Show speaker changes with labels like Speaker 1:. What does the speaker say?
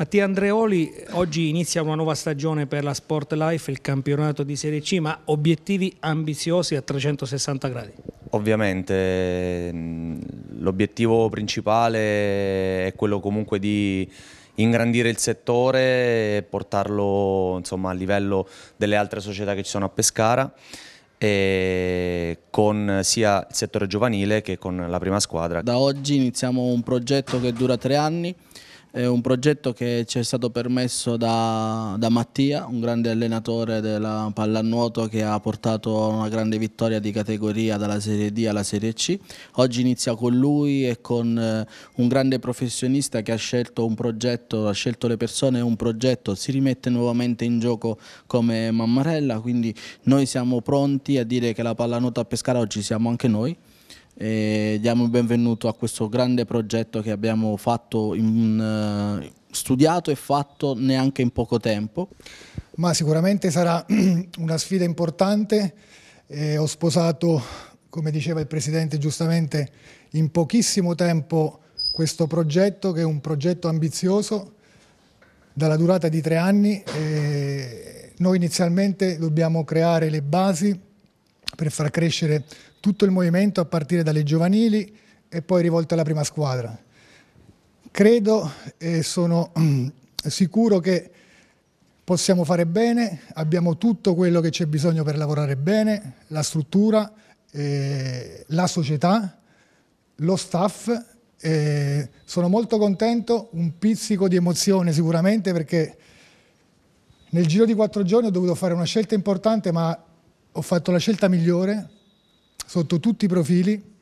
Speaker 1: Mattia Andreoli, oggi inizia una nuova stagione per la Sport Life, il campionato di Serie C, ma obiettivi ambiziosi a 360 gradi.
Speaker 2: Ovviamente mm, l'obiettivo principale è quello comunque di ingrandire il settore e portarlo insomma, a livello delle altre società che ci sono a Pescara con sia il settore giovanile che con
Speaker 3: la prima squadra. Da oggi iniziamo un progetto che dura tre anni è un progetto che ci è stato permesso da, da Mattia, un grande allenatore della pallanuoto che ha portato a una grande vittoria di categoria dalla Serie D alla Serie C. Oggi inizia con lui e con eh, un grande professionista che ha scelto un progetto, ha scelto le persone e un progetto, si rimette nuovamente in gioco come Mammarella, quindi noi siamo pronti a dire che la pallanuoto a Pescara oggi siamo anche noi e diamo il benvenuto a questo grande progetto che abbiamo fatto in, uh, studiato e fatto neanche in poco tempo.
Speaker 1: Ma sicuramente sarà una sfida importante, eh, ho sposato, come diceva il Presidente giustamente, in pochissimo tempo questo progetto che è un progetto ambizioso dalla durata di tre anni. Eh, noi inizialmente dobbiamo creare le basi per far crescere tutto il movimento a partire dalle giovanili e poi rivolto alla prima squadra. Credo e sono sicuro che possiamo fare bene, abbiamo tutto quello che c'è bisogno per lavorare bene, la struttura, eh, la società, lo staff. Eh, sono molto contento, un pizzico di emozione sicuramente perché nel giro di quattro giorni ho dovuto fare una scelta importante ma ho fatto la scelta migliore sotto tutti i profili